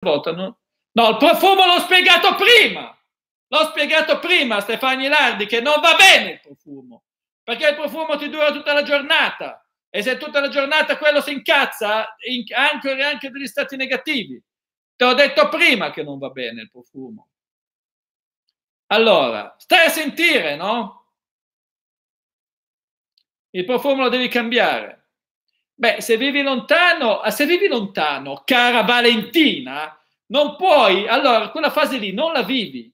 votano. No, il profumo l'ho spiegato prima. L'ho spiegato prima a Stefani Lardi che non va bene il profumo, perché il profumo ti dura tutta la giornata e se tutta la giornata quello si incazza, in, anche, anche degli stati negativi. Te l'ho detto prima che non va bene il profumo. Allora, stai a sentire, no? Il profumo lo devi cambiare. Beh, se vivi lontano, ah, se vivi lontano, cara Valentina, non puoi, allora quella fase lì non la vivi,